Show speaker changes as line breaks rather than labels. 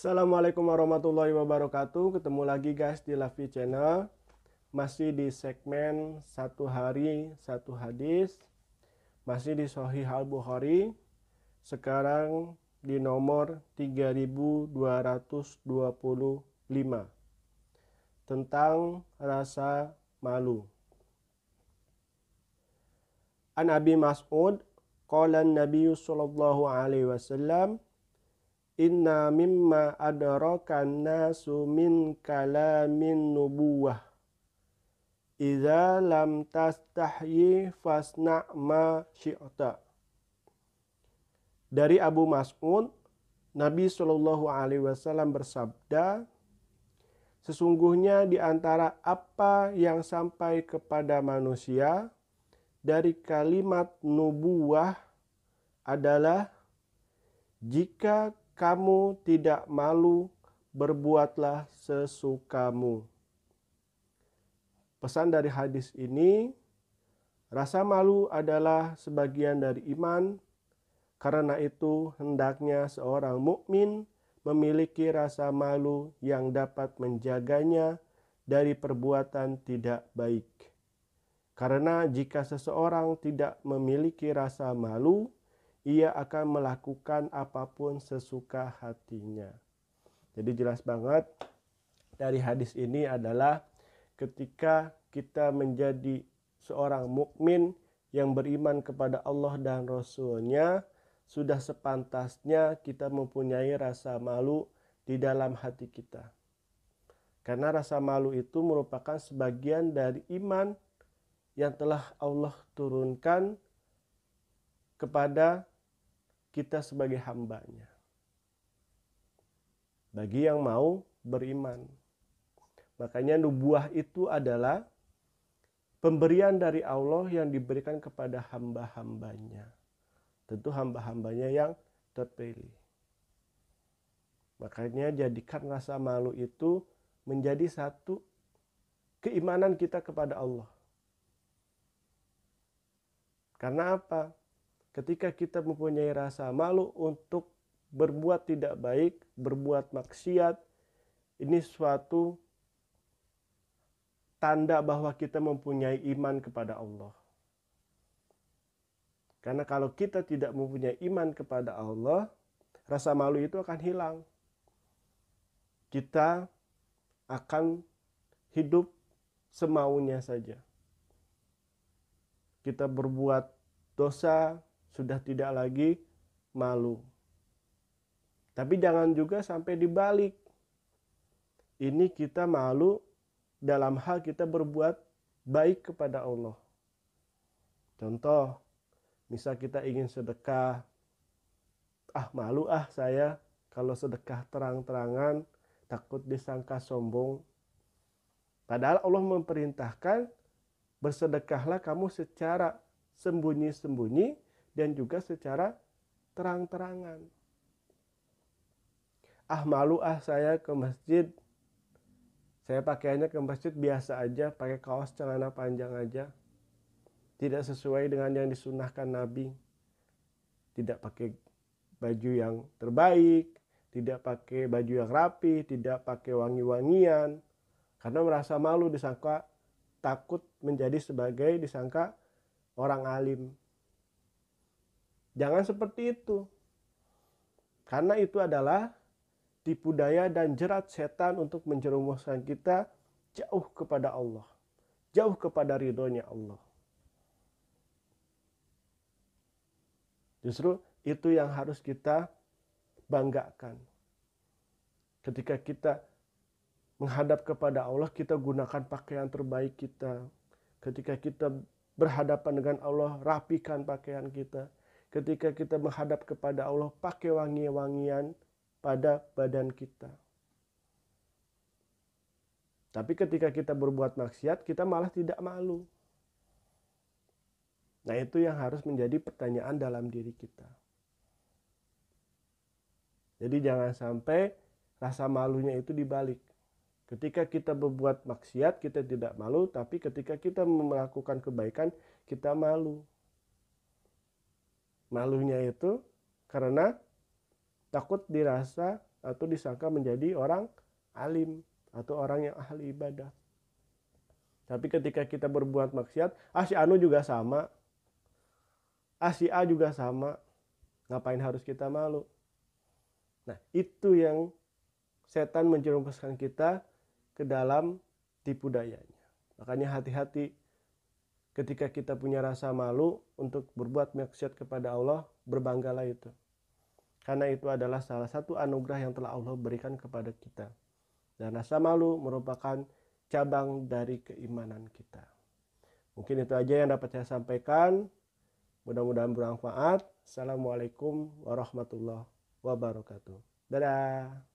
Assalamualaikum warahmatullahi wabarakatuh Ketemu lagi guys di Lavi Channel Masih di segmen Satu Hari Satu Hadis Masih di Sohih Al-Bukhari Sekarang di nomor 3225 Tentang rasa malu An Abi Mas'ud Qala Nabi sallallahu alaihi wasallam inna mimma adrakan nasu min kalamin nubuwah Iza lam tastahyi fasna ma syi'ta Dari Abu Mas'ud Nabi Shallallahu alaihi wasallam bersabda Sesungguhnya di antara apa yang sampai kepada manusia dari kalimat nubuah adalah jika kamu tidak malu, berbuatlah sesukamu. Pesan dari hadis ini, rasa malu adalah sebagian dari iman. Karena itu, hendaknya seorang mukmin memiliki rasa malu yang dapat menjaganya dari perbuatan tidak baik. Karena jika seseorang tidak memiliki rasa malu, ia akan melakukan apapun sesuka hatinya. Jadi jelas banget dari hadis ini adalah ketika kita menjadi seorang mukmin yang beriman kepada Allah dan Rasulnya sudah sepantasnya kita mempunyai rasa malu di dalam hati kita. Karena rasa malu itu merupakan sebagian dari iman yang telah Allah turunkan kepada kita sebagai hambanya. Bagi yang mau beriman. Makanya nubuah itu adalah pemberian dari Allah yang diberikan kepada hamba-hambanya. Tentu hamba-hambanya yang terpilih. Makanya jadikan rasa malu itu menjadi satu keimanan kita kepada Allah. Karena apa? ketika kita mempunyai rasa malu untuk berbuat tidak baik, berbuat maksiat, ini suatu tanda bahwa kita mempunyai iman kepada Allah. Karena kalau kita tidak mempunyai iman kepada Allah, rasa malu itu akan hilang. Kita akan hidup semaunya saja. Kita berbuat dosa, sudah tidak lagi malu. Tapi jangan juga sampai dibalik. Ini kita malu dalam hal kita berbuat baik kepada Allah. Contoh, misal kita ingin sedekah, ah malu ah saya kalau sedekah terang-terangan takut disangka sombong. Padahal Allah memerintahkan bersedekahlah kamu secara sembunyi-sembunyi dan juga secara terang-terangan. Ah malu ah saya ke masjid. Saya pakaiannya ke masjid biasa aja, pakai kaos celana panjang aja. Tidak sesuai dengan yang disunahkan Nabi. Tidak pakai baju yang terbaik, tidak pakai baju yang rapi, tidak pakai wangi-wangian. Karena merasa malu disangka takut menjadi sebagai disangka orang alim Jangan seperti itu. Karena itu adalah tipu daya dan jerat setan untuk menjerumuskan kita jauh kepada Allah. Jauh kepada ridhonya Allah. Justru itu yang harus kita banggakan. Ketika kita menghadap kepada Allah, kita gunakan pakaian terbaik kita. Ketika kita berhadapan dengan Allah, rapikan pakaian kita ketika kita menghadap kepada Allah pakai wangi-wangian pada badan kita. Tapi ketika kita berbuat maksiat, kita malah tidak malu. Nah, itu yang harus menjadi pertanyaan dalam diri kita. Jadi jangan sampai rasa malunya itu dibalik. Ketika kita berbuat maksiat, kita tidak malu, tapi ketika kita melakukan kebaikan, kita malu malunya itu karena takut dirasa atau disangka menjadi orang alim atau orang yang ahli ibadah. Tapi ketika kita berbuat maksiat, ah si Anu juga sama. Ah si A juga sama. Ngapain harus kita malu? Nah itu yang setan menjerumuskan kita ke dalam tipu dayanya. Makanya hati-hati ketika kita punya rasa malu untuk berbuat maksiat kepada Allah, berbanggalah itu. Karena itu adalah salah satu anugerah yang telah Allah berikan kepada kita. Dan rasa malu merupakan cabang dari keimanan kita. Mungkin itu aja yang dapat saya sampaikan. Mudah-mudahan bermanfaat. Assalamualaikum warahmatullahi wabarakatuh. Dadah.